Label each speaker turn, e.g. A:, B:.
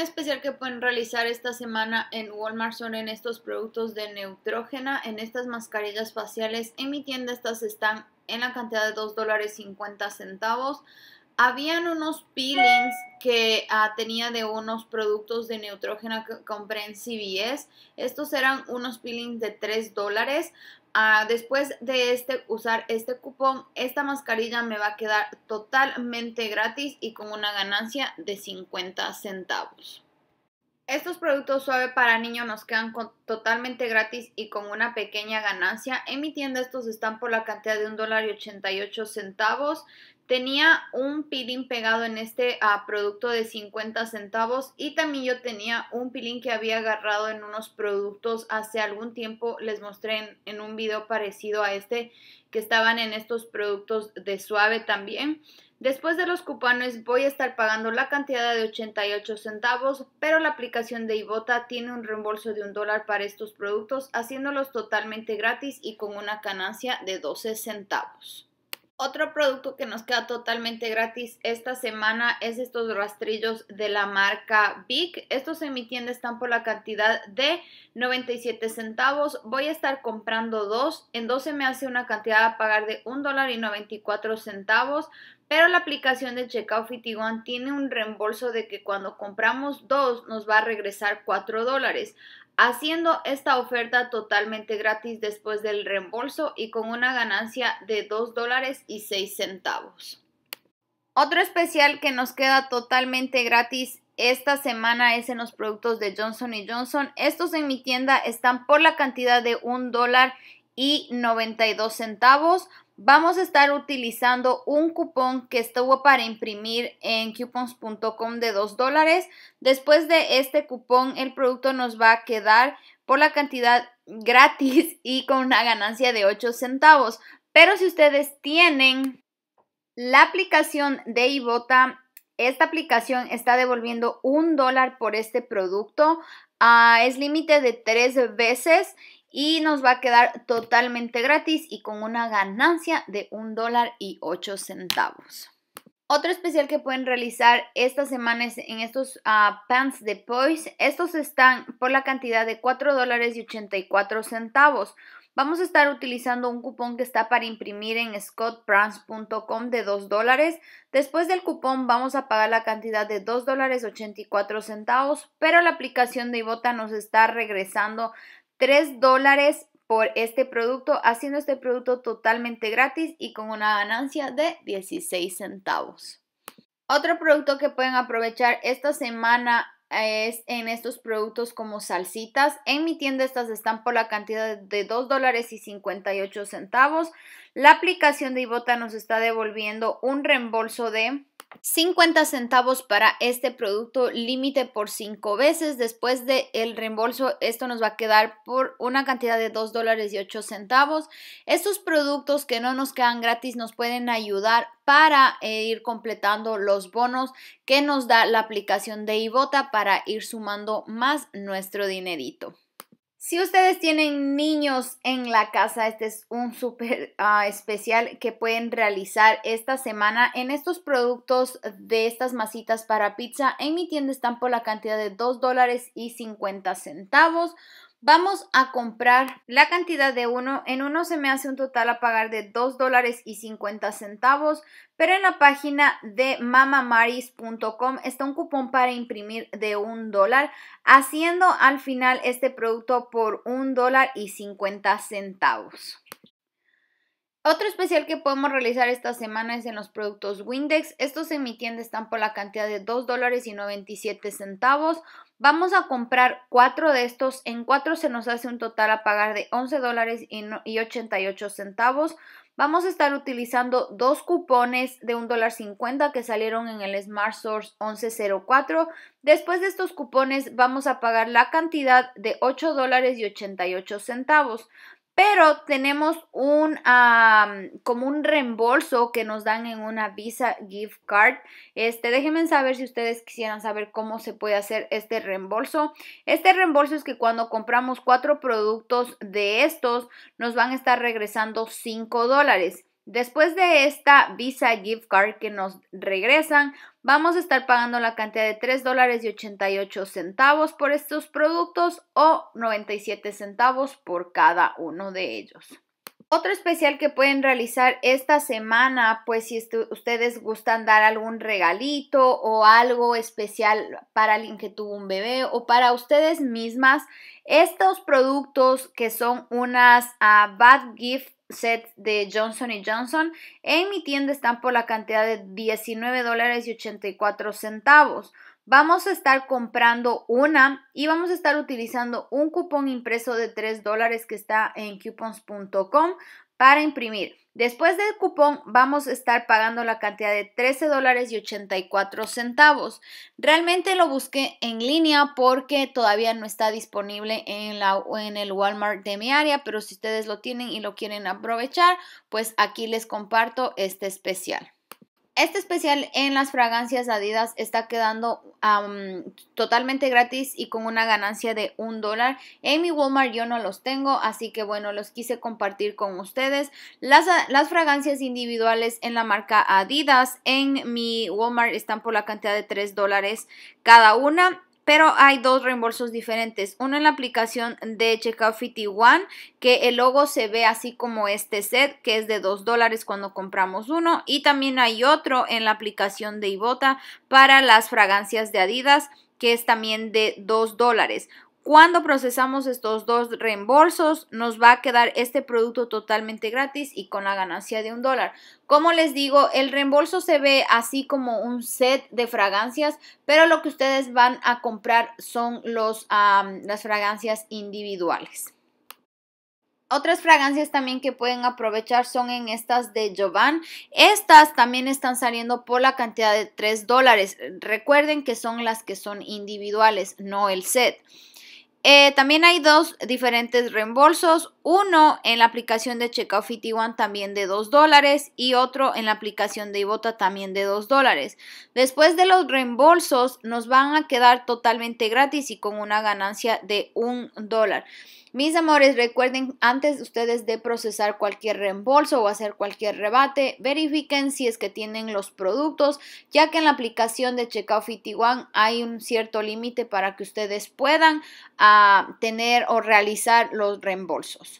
A: especial que pueden realizar esta semana en Walmart son en estos productos de neutrógena, en estas mascarillas faciales. En mi tienda estas están en la cantidad de $2.50. centavos habían unos peelings que ah, tenía de unos productos de Neutrogena que compré en CVS. Estos eran unos peelings de 3 dólares. Ah, después de este, usar este cupón, esta mascarilla me va a quedar totalmente gratis y con una ganancia de 50 centavos. Estos productos suave para niños nos quedan totalmente gratis y con una pequeña ganancia. En mi tienda estos están por la cantidad de $1.88. dólar y centavos. Tenía un pilín pegado en este a ah, producto de 50 centavos y también yo tenía un pilín que había agarrado en unos productos hace algún tiempo. Les mostré en, un video parecido a este que estaban en estos productos de suave también. Después de los cupones voy a estar pagando la cantidad de 88 centavos, pero la aplicación de Ibota tiene un reembolso de un dólar para estos productos, haciéndolos totalmente gratis y con una ganancia de 12 centavos. Otro producto que nos queda totalmente gratis esta semana es estos rastrillos de la marca Big. Estos en mi tienda están por la cantidad de 97 centavos. Voy a estar comprando dos. En 12 me hace una cantidad a pagar de $1.94. dólar y centavos. Pero la aplicación de Checkout One tiene un reembolso de que cuando compramos dos nos va a regresar 4 dólares haciendo esta oferta totalmente gratis después del reembolso y con una ganancia de 2 dólares y 6 centavos. Otro especial que nos queda totalmente gratis esta semana es en los productos de Johnson Johnson. Estos en mi tienda están por la cantidad de 1 dólar y 92 centavos. Vamos a estar utilizando un cupón que estuvo para imprimir en coupons.com de 2 dólares. Después de este cupón, el producto nos va a quedar por la cantidad gratis y con una ganancia de 8 centavos. Pero si ustedes tienen la aplicación de Ibota, esta aplicación está devolviendo un dólar por este producto. Ah, es límite de tres veces y nos va a quedar totalmente gratis y con una ganancia de un dólar y ocho centavos. Otro especial que pueden realizar esta semana es en estos ah, pants de Poise. Estos están por la cantidad de $4.84. dólares y centavos. Vamos a estar utilizando un cupón que está para imprimir en scottbrands.com de 2 dólares. Después del cupón vamos a pagar la cantidad de $2.84. dólares centavos, pero la aplicación de Ibota nos está regresando 3 dólares por este producto, haciendo este producto totalmente gratis y con una ganancia de 16 centavos. Otro producto que pueden aprovechar esta semana es en estos productos como salsitas. En mi tienda estas están por la cantidad de 2 dólares y 58 centavos. La aplicación de Ibota nos está devolviendo un reembolso de 50 centavos para este producto límite por 5 veces. Después del el reembolso, esto nos va a quedar por una cantidad de 2 dólares y 8 centavos. Estos productos que no nos quedan gratis nos pueden ayudar para eh, ir completando los bonos que nos da la aplicación de Ibota para ir sumando más nuestro dinerito. Si ustedes tienen niños en la casa, este es un súper ah, especial que pueden realizar esta semana en estos productos de estas masitas para pizza. En mi tienda están por la cantidad de 2 dólares y 50 centavos. Vamos a comprar la cantidad de uno. En uno se me hace un total a pagar de 2 dólares y 50 centavos, pero en la página de mamamaris.com está un cupón para imprimir de un dólar, haciendo al final este producto por un dólar y 50 centavos. Otro especial que podemos realizar esta semana es en los productos Windex. Estos en mi tienda están por la cantidad de $2.97. dólares y centavos. Vamos a comprar cuatro de estos. En cuatro se nos hace un total a pagar de $11.88. dólares y centavos. Vamos a estar utilizando dos cupones de $1.50 que salieron en el Smart Source 1104. Después de estos cupones vamos a pagar la cantidad de $8.88 pero tenemos un como un reembolso que nos dan en una Visa gift card. Este, déjenme saber si ustedes quisieran saber cómo se puede hacer este reembolso. Este reembolso es que cuando compramos cuatro productos de estos nos van a estar regresando cinco dólares. Después de esta Visa Gift Card que nos regresan, vamos a estar pagando la cantidad de $3.88 centavos por estos productos o 97 centavos por cada uno de ellos. Otro especial que pueden realizar esta semana, pues si ustedes gustan dar algún regalito o algo especial para alguien que tuvo un bebé o para ustedes mismas, estos productos que son unas ah, bad gift set de Johnson Johnson en mi tienda están por la cantidad de 19 dólares y 84 centavos. Vamos a estar comprando una y vamos a estar utilizando un cupón impreso de 3 dólares que está en coupons.com para imprimir. Después del cupón vamos a estar pagando la cantidad de 13 dólares y 84 centavos. Realmente lo busqué en línea porque todavía no está disponible en, en el Walmart de mi área, pero si ustedes lo tienen y lo quieren aprovechar, pues aquí les comparto este especial. Este especial en las fragancias Adidas está quedando totalmente gratis y con una ganancia de un dólar. En mi Walmart yo no los tengo, así que bueno, los quise compartir con ustedes. Las, las fragancias individuales en la marca Adidas en mi Walmart están por la cantidad de tres dólares cada una pero hay dos reembolsos diferentes. Uno en la aplicación de Checkout 51, que el logo se ve así como este set, que es de 2 dólares cuando compramos uno. Y también hay otro en la aplicación de Ibota para las fragancias de Adidas, que es también de 2 dólares. Cuando procesamos estos dos reembolsos, nos va a quedar este producto totalmente gratis y con la ganancia de un dólar. Como les digo, el reembolso se ve así como un set de fragancias, pero lo que ustedes van a comprar son los, las fragancias individuales. Otras fragancias también que pueden aprovechar son en estas de Jovan. Estas también están saliendo por la cantidad de 3 dólares. Recuerden que son las que son individuales, no el set. Eh, también hay dos diferentes reembolsos. Uno en la aplicación de Checkout One también de 2 dólares y otro en la aplicación de Ibota también de 2 dólares. Después de los reembolsos nos van a quedar totalmente gratis y con una ganancia de 1 dólar. Mis amores, recuerden antes ustedes de procesar cualquier reembolso o hacer cualquier rebate, verifiquen si es que tienen los productos, ya que en la aplicación de Checkout One hay un cierto límite para que ustedes puedan ah, tener o realizar los reembolsos.